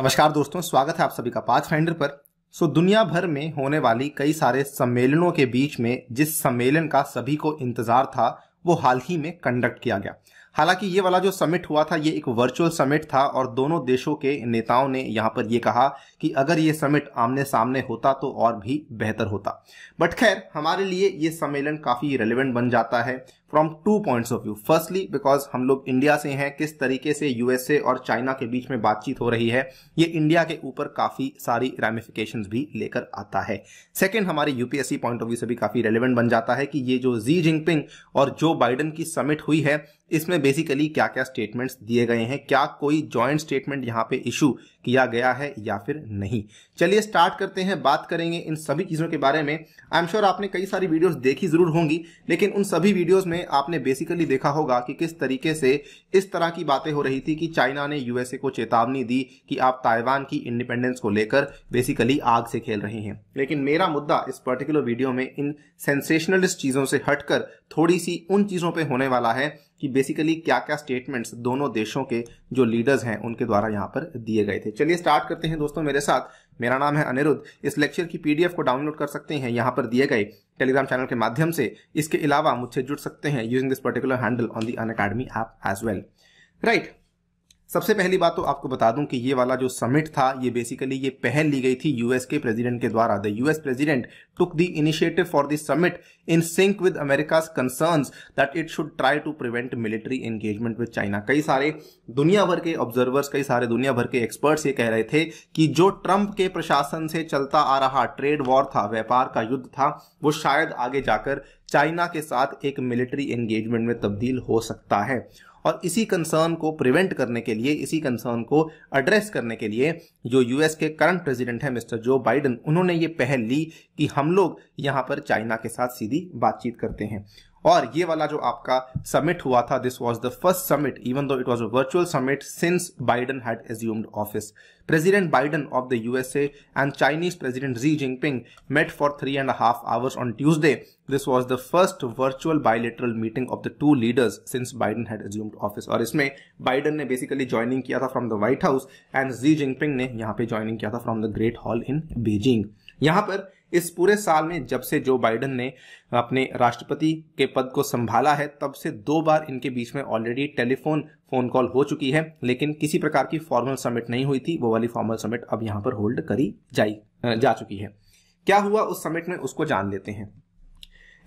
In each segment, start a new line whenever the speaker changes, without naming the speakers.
नमस्कार दोस्तों स्वागत है आप सभी का पाथ फाइंडर पर सो दुनिया भर में होने वाली कई सारे सम्मेलनों के बीच में जिस सम्मेलन का सभी को इंतजार था वो हाल ही में कंडक्ट किया गया हालांकि ये वाला जो समिट हुआ था ये एक वर्चुअल समिट था और दोनों देशों के नेताओं ने यहां पर यह कहा कि अगर ये समिट आमने सामने होता तो और भी बेहतर होता बट खैर हमारे लिए ये सम्मेलन काफ़ी रेलिवेंट बन जाता है from two points of view firstly because हम लोग इंडिया से हैं किस तरीके से यूएसए और चाइना के बीच में बातचीत हो रही है ये इंडिया के ऊपर काफी सारी रेमिफिकेशन भी लेकर आता है सेकेंड हमारे यूपीएससी पॉइंट ऑफ व्यू से भी काफी रेलिवेंट बन जाता है कि ये जो जी जिनपिंग और जो बाइडन की समिट हुई है इसमें बेसिकली क्या क्या स्टेटमेंट्स दिए गए हैं क्या कोई ज्वाइंट स्टेटमेंट यहाँ पे इशू किया गया है या फिर नहीं चलिए स्टार्ट करते हैं बात करेंगे इन सभी चीज़ों के बारे में आई एम श्योर आपने कई सारी वीडियोस देखी ज़रूर होंगी लेकिन उन सभी वीडियोस में आपने बेसिकली देखा होगा कि किस तरीके से इस तरह की बातें हो रही थी कि चाइना ने यूएसए को चेतावनी दी कि आप ताइवान की इंडिपेंडेंस को लेकर बेसिकली आग से खेल रहे हैं लेकिन मेरा मुद्दा इस पर्टिकुलर वीडियो में इन सेंसेशनलिस्ट चीज़ों से हटकर थोड़ी सी उन चीज़ों पर होने वाला है कि बेसिकली क्या क्या स्टेटमेंट्स दोनों देशों के जो लीडर्स हैं उनके द्वारा यहाँ पर दिए गए थे चलिए स्टार्ट करते हैं दोस्तों मेरे साथ मेरा नाम है अनिरुद्ध इस लेक्चर की पीडीएफ को डाउनलोड कर सकते हैं यहाँ पर दिए गए टेलीग्राम चैनल के माध्यम से इसके अलावा मुझसे जुड़ सकते हैं using this particular handle on the अन ऐप एज वेल राइट सबसे पहली बात तो आपको बता दूं कि ये वाला जो समिट था ये बेसिकली ये पहल ली गई थी यूएस के प्रेसिडेंट के द्वारा the US president took the initiative for this summit in sync with America's concerns that it should try to prevent military engagement with China कई सारे दुनिया भर के ऑब्जर्वर्स कई सारे दुनिया भर के एक्सपर्ट्स ये कह रहे थे कि जो ट्रंप के प्रशासन से चलता आ रहा ट्रेड वॉर था व्यापार का युद्ध था वो शायद आगे जाकर चाइना के साथ एक मिलिट्री एंगेजमेंट में तब्दील हो सकता है और इसी कंसर्न को प्रिवेंट करने के लिए इसी कंसर्न को एड्रेस करने के लिए जो यूएस के करंट प्रेसिडेंट है मिस्टर जो बाइडन उन्होंने ये पहल ली कि हम लोग यहाँ पर चाइना के साथ सीधी बातचीत करते हैं और ये वाला जो आपका समिट हुआ था this was the first summit even though it was a virtual summit since Biden had assumed office president Biden of the USA and Chinese president Xi Jinping met for three and half hours on Tuesday this was the first virtual bilateral meeting of the two leaders since Biden had assumed office और इसमें Biden ने basically joining किया था from the White House and Xi Jinping ने यहां पर joining किया था from the Great Hall in Beijing यहां पर इस पूरे साल में जब से जो बाइडन ने अपने राष्ट्रपति के पद को संभाला है तब से दो बार इनके बीच में ऑलरेडी टेलीफोन फोन कॉल हो चुकी है लेकिन किसी प्रकार की फॉर्मल समिट नहीं हुई थी वो वाली फॉर्मल समिट अब यहाँ पर होल्ड करी जाई जा चुकी है क्या हुआ उस समिट में उसको जान लेते हैं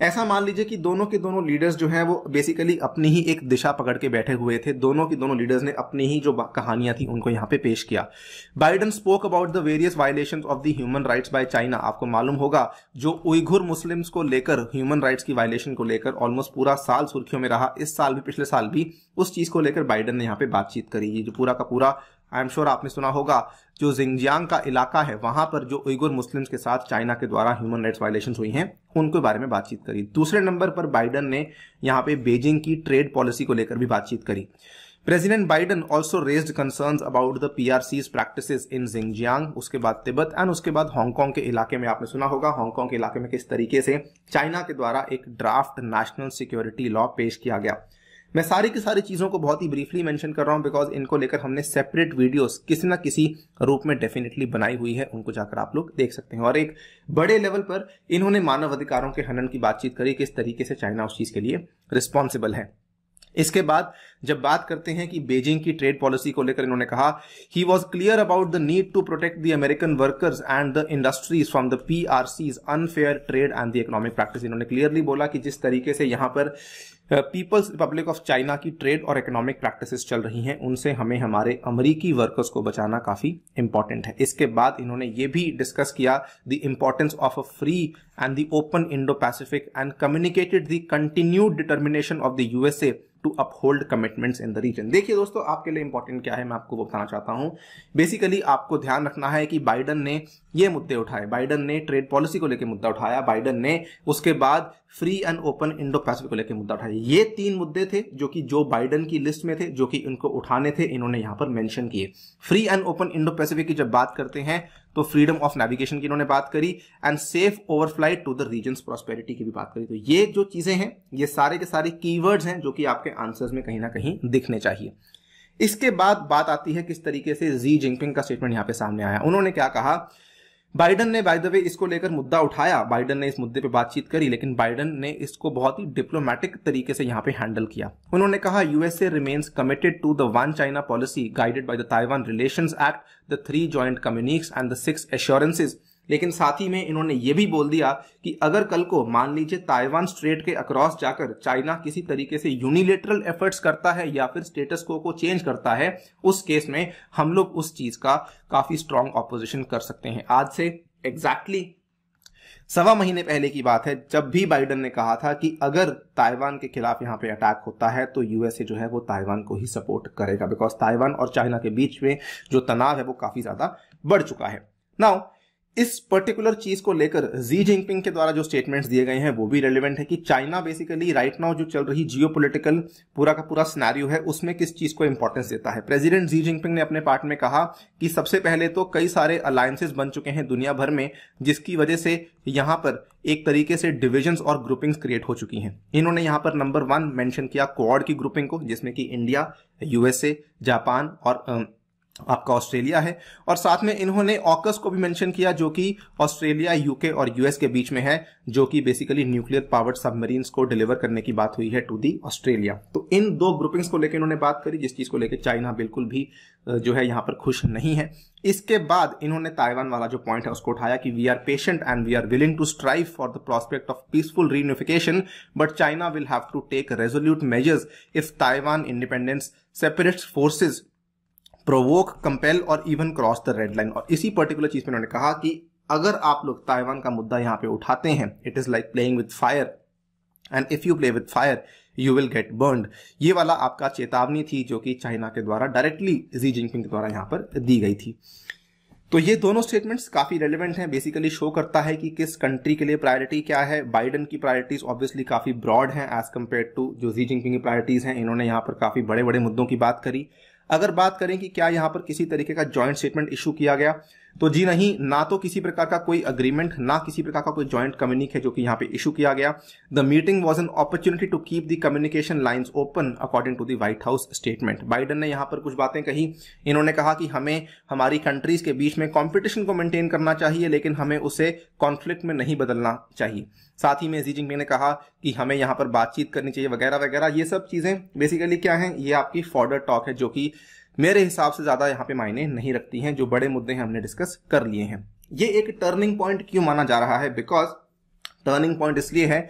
ऐसा मान लीजिए कि दोनों के दोनों लीडर्स जो हैं वो बेसिकली अपनी ही एक दिशा पकड़ के बैठे हुए थे दोनों के दोनों लीडर्स ने अपनी ही जो कहानियां थी उनको यहाँ पे पेश किया Biden spoke about the various violation of the human rights by China आपको मालूम होगा जो उइघुर मुस्लिम्स को लेकर ह्यूमन राइट्स की वायलेशन को लेकर ऑलमोस्ट पूरा साल सुर्खियों में रहा इस साल भी पिछले साल भी उस चीज को लेकर बाइडन ने यहाँ पे बातचीत करी जो पूरा का पूरा आई एम श्योर आपने सुना होगा जो जिंगजियांग का इलाका है वहां पर जो उइगुर मुस्लिम्स के साथ चाइना के द्वारा ह्यूमन राइट्स वायलेशन हुई हैं उनके बारे में बातचीत करी दूसरे नंबर पर बाइडन ने यहाँ पे बेजिंग की ट्रेड पॉलिसी को लेकर भी बातचीत करी President raise concern about the P R C's practice in Xinjiang उसके बाद तिब्बत एंड उसके बाद हांगकांग के इलाके में आपने सुना होगा हांगकांग के इलाके में किस तरीके से चाइना के द्वारा एक ड्राफ्ट नेशनल सिक्योरिटी लॉ पेश किया गया मैं सारी की सारी चीज़ों को बहुत ही ब्रीफली मेंशन कर रहा हूँ बिकॉज इनको लेकर हमने सेपरेट वीडियोस किसी ना किसी रूप में डेफिनेटली बनाई हुई है उनको जाकर आप लोग देख सकते हैं और एक बड़े लेवल पर इन्होंने मानव अधिकारों के हनन की बातचीत करी किस तरीके से चाइना उस चीज़ के लिए रिस्पॉन्सिबल है इसके बाद जब बात करते हैं कि बेजिंग की ट्रेड पॉलिसी को लेकर इन्होंने कहा he was clear about the need to protect the American workers and the industries from the P R C's unfair trade and the economic practice इन्होंने क्लियरली बोला कि जिस तरीके से यहां पर पीपल्स रिपब्लिक ऑफ चाइना की ट्रेड और इकोनॉमिक प्रैक्टिसेस चल रही हैं उनसे हमें हमारे अमरीकी वर्कर्स को बचाना काफ़ी इंपॉर्टेंट है इसके बाद इन्होंने ये भी डिस्कस किया the importance of a free and the open Indo Pacific and communicated the continued determination of the USA to uphold commitments in the region देखिए दोस्तों आपके लिए इंपॉर्टेंट क्या है मैं आपको बताना चाहता हूं बेसिकली आपको ध्यान रखना है कि बाइडन ने ये मुद्दे उठाए बाइडन ने ट्रेड पॉलिसी को लेकर मुद्दा उठाया बाइडन ने उसके बाद free and open Indo Pacific को लेकर मुद्दा उठाया ये तीन मुद्दे थे जो कि जो बाइडन की लिस्ट में थे जो कि उनको उठाने थे इन्होंने यहां पर मेंशन किए free and open Indo Pacific की जब बात करते हैं तो फ्रीडम ऑफ नेविगेशन की इन्होंने बात करी and safe overflight to the region prosperity की भी बात करी तो ये जो चीजें हैं ये सारे के सारे की हैं जो कि आपके आंसर्स में कहीं ना कहीं दिखने चाहिए इसके बाद बात आती है किस तरीके से जी जिनपिंग का स्टेटमेंट यहां पर सामने आया उन्होंने क्या कहा बाइडन ने बाय द वे इसको लेकर मुद्दा उठाया बाइडन ने इस मुद्दे पर बातचीत करी लेकिन बाइडन ने इसको बहुत ही डिप्लोमेटिक तरीके से यहाँ पे हैंडल किया उन्होंने कहा USA remains committed to the one China policy guided by the Taiwan relation act the three joint communiques and the six assurances लेकिन साथ ही में इन्होंने ये भी बोल दिया कि अगर कल को मान लीजिए ताइवान स्ट्रेट के अक्रॉस जाकर चाइना किसी तरीके से यूनिलेटरल एफर्ट्स करता है या फिर स्टेटस को को चेंज करता है उस केस में हम लोग उस चीज का काफी स्ट्रांग ऑपोजिशन कर सकते हैं आज से एग्जैक्टली exactly सवा महीने पहले की बात है जब भी बाइडन ने कहा था कि अगर ताइवान के खिलाफ यहाँ पे अटैक होता है तो यूएसए जो है वो ताइवान को ही सपोर्ट करेगा बिकॉज ताइवान और चाइना के बीच में जो तनाव है वो काफी ज्यादा बढ़ चुका है नाउ इस पर्टिकुलर चीज को लेकर जी जिनपिंग के द्वारा जो स्टेटमेंट्स दिए गए हैं वो भी रेलिवेंट है कि चाइना बेसिकली राइट नाउ जो चल रही जियो पूरा का पूरा स्नैरियो है उसमें किस चीज को इंपॉर्टेंस देता है प्रेसिडेंट जी जिनपिंग ने अपने पार्ट में कहा कि सबसे पहले तो कई सारे अलायंसेज बन चुके हैं दुनिया भर में जिसकी वजह से यहां पर एक तरीके से डिविजन्स और ग्रुपिंग्स क्रिएट हो चुकी हैं इन्होंने यहां पर नंबर वन मेंशन किया क्वाड की ग्रुपिंग को जिसमें कि इंडिया यूएसए जापान और आपका ऑस्ट्रेलिया है और साथ में इन्होंने ऑकस को भी मेंशन किया जो कि ऑस्ट्रेलिया यूके और यूएस के बीच में है जो कि बेसिकली न्यूक्लियर पावर्ड सबमरीन्स को डिलीवर करने की बात हुई है टू दी ऑस्ट्रेलिया तो इन दो ग्रुपिंग्स को लेकर इन्होंने बात करी जिस चीज को लेकर चाइना बिल्कुल भी जो है यहां पर खुश नहीं है इसके बाद इन्होंने ताइवान वाला जो पॉइंट है उसको उठाया कि we are patient and we are willing to strive for the prospect of peaceful reunification but China will have to take resolute measures if Taiwan independence separate forces provoke compel or even cross the red line और इसी particular चीज पे उन्होंने कहा कि अगर आप लोग ताइवान का मुद्दा यहाँ पे उठाते हैं it is like playing with fire and if you play with fire you will get burn ये वाला आपका चेतावनी थी जो कि चाइना के द्वारा डायरेक्टली जी जिनपिंग के द्वारा यहाँ पर दी गई थी तो ये दोनों स्टेटमेंट्स काफी रेलिवेंट हैं बेसिकली शो करता है कि किस कंट्री के लिए प्रायोरिटी क्या है बाइडन की प्रायोरिटीज ऑब्वियसली काफी ब्रॉड हैं एज कम्पेयर टू जो जी जिनपिंग की प्रायोरिटीज हैं इन्होंने यहाँ पर काफी बड़े बड़े मुद्दों की बात करी अगर बात करें कि क्या यहां पर किसी तरीके का ज्वाइंट स्टेटमेंट इशू किया गया तो जी नहीं ना तो किसी प्रकार का कोई अग्रीमेंट ना किसी प्रकार का कोई ज्वाइंट कम्युनिक है जो कि यहाँ पे इशू किया गया the meeting was an opportunity to keep the communication lines open according to the White House statement Biden ने यहाँ पर कुछ बातें कही इन्होंने कहा कि हमें हमारी कंट्रीज के बीच में कॉम्पिटिशन को मेंटेन करना चाहिए लेकिन हमें उसे कॉन्फ्लिक्ट में नहीं बदलना चाहिए साथ ही में जी जिनपिंग ने कहा कि हमें यहाँ पर बातचीत करनी चाहिए वगैरह वगैरह ये सब चीजें बेसिकली क्या है ये आपकी फॉर्डर टॉक है जो कि मेरे हिसाब से ज़्यादा यहाँ पे मायने नहीं रखती हैं जो बड़े मुद्दे हैं हमने डिस्कस कर लिए हैं ये एक टर्निंग पॉइंट क्यों माना जा रहा है बिकॉज टर्निंग पॉइंट इसलिए है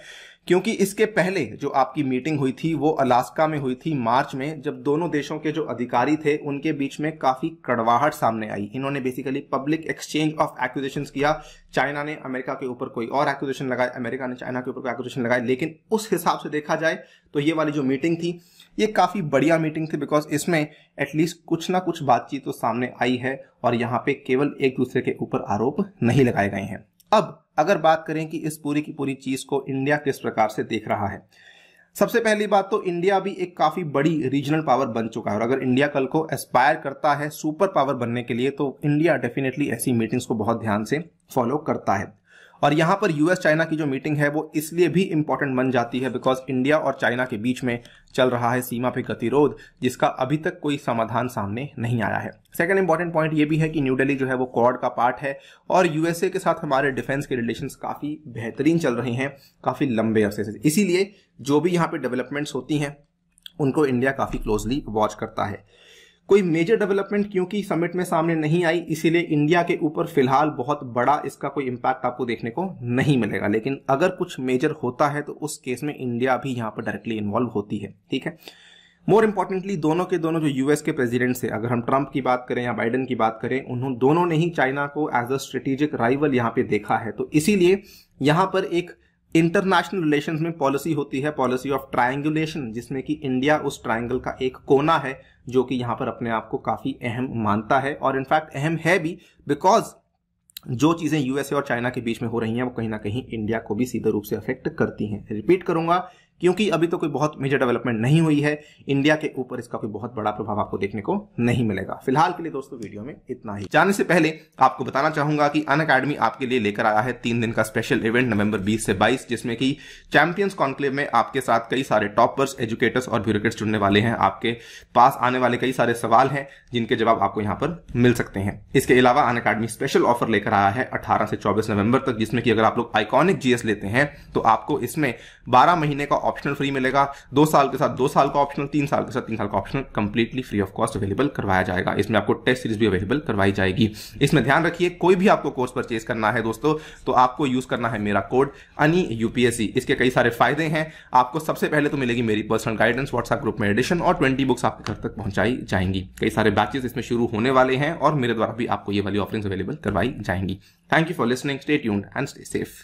क्योंकि इसके पहले जो आपकी मीटिंग हुई थी वो अलास्का में हुई थी मार्च में जब दोनों देशों के जो अधिकारी थे उनके बीच में काफी कड़वाहट सामने आई इन्होंने basically public exchange of accusation किया चाइना ने अमेरिका के ऊपर कोई और एक्विजेशन लगाए अमेरिका ने चाइना के ऊपर कोई एक्विजेशन लगाए लेकिन उस हिसाब से देखा जाए तो ये वाली जो मीटिंग थी ये काफ़ी बढ़िया मीटिंग थी बिकॉज इसमें एटलीस्ट कुछ ना कुछ बातचीत तो सामने आई है और यहाँ पे केवल एक दूसरे के ऊपर आरोप नहीं लगाए गए हैं अब अगर बात करें कि इस पूरी की पूरी चीज को इंडिया किस प्रकार से देख रहा है सबसे पहली बात तो इंडिया भी एक काफी बड़ी रीजनल पावर बन चुका है और अगर इंडिया कल को एस्पायर करता है सुपर पावर बनने के लिए तो इंडिया डेफिनेटली ऐसी मीटिंग्स को बहुत ध्यान से फॉलो करता है और यहाँ पर यूएस चाइना की जो मीटिंग है वो इसलिए भी इम्पोर्टेंट बन जाती है बिकॉज इंडिया और चाइना के बीच में चल रहा है सीमा पे गतिरोध जिसका अभी तक कोई समाधान सामने नहीं आया है सेकेंड इंपॉर्टेंट पॉइंट ये भी है कि न्यू दिल्ली जो है वो क्वाड का पार्ट है और यूएसए के साथ हमारे डिफेंस के रिलेशन काफ़ी बेहतरीन चल रहे हैं काफ़ी लंबे अरसे से इसीलिए जो भी यहाँ पर डेवलपमेंट्स होती हैं उनको इंडिया काफ़ी क्लोजली वॉच करता है कोई मेजर डेवलपमेंट क्योंकि समिट में सामने नहीं आई इसीलिए इंडिया के ऊपर फिलहाल बहुत बड़ा इसका कोई इम्पैक्ट आपको देखने को नहीं मिलेगा लेकिन अगर कुछ मेजर होता है तो उस केस में इंडिया भी यहाँ पर डायरेक्टली इन्वॉल्व होती है ठीक है मोर इम्पॉर्टेंटली दोनों के दोनों जो यूएस के प्रेसिडेंट है अगर हम ट्रंप की बात करें या बाइडन की बात करें उन्होंने दोनों ने ही चाइना को एज अ स्ट्रेटेजिक राइवल यहाँ पे देखा है तो इसीलिए यहाँ पर एक इंटरनेशनल रिलेशंस में पॉलिसी होती है पॉलिसी ऑफ ट्राइंगुलेशन जिसमें कि इंडिया उस ट्राइंगल का एक कोना है जो कि यहां पर अपने आप को काफ़ी अहम मानता है और इनफैक्ट अहम है भी बिकॉज जो चीज़ें यूएसए और चाइना के बीच में हो रही हैं वो कहीं ना कहीं इंडिया को भी सीधे रूप से अफेक्ट करती हैं रिपीट करूंगा क्योंकि अभी तो कोई बहुत मेजर डेवलपमेंट नहीं हुई है इंडिया के ऊपर इसका कोई बहुत बड़ा प्रभाव आपको देखने को नहीं मिलेगा फिलहाल के लिए दोस्तों वीडियो में इतना ही जाने से पहले आपको बताना चाहूंगा कि अन अकेडमी आपके लिए लेकर आया है तीन दिन का स्पेशल इवेंट नवंबर 20 से 22 जिसमें कि चैंपियंस कॉन्क्लेव में आपके साथ कई सारे टॉपर्स एजुकेटर्स और ब्यूरोक्रेट्स जुड़ने वाले हैं आपके पास आने वाले कई सारे सवाल हैं जिनके जवाब आपको यहाँ पर मिल सकते हैं इसके अलावा अन अकेडमी स्पेशल ऑफर लेकर आया है अठारह से चौबीस नवंबर तक जिसमें कि अगर आप लोग आइकॉनिक जीएस लेते हैं तो आपको इसमें बारह महीने का ऑप्शनल फ्री मिलेगा दो साल के साथ दो साल का ऑप्शनल तीन साल के साथ तीन साल का optional completely free of cost available करवाया जाएगा इसमें आपको टेस्ट सीरीज भी अवेलेबल करवाई जाएगी इसमें ध्यान रखिए कोई भी आपको कोर्स परचेज करना है दोस्तों तो आपको यूज करना है मेरा कोड अनी यूपीएससी इसके कई सारे फायदे हैं आपको सबसे पहले तो मिलेगी मेरी पर्सनल गाइडेंस व्हाट्सएप ग्रुप में एडिशन और ट्वेंटी बुक्स आपके घर तक पहुंचाई जाएंगी कई सारे बैचेस इसमें शुरू होने वाले हैं और मेरे द्वारा भी आपको ये वाली ऑफरिंग अवेलेबल करवाई जाएंगी thank you for listening stay tuned and stay safe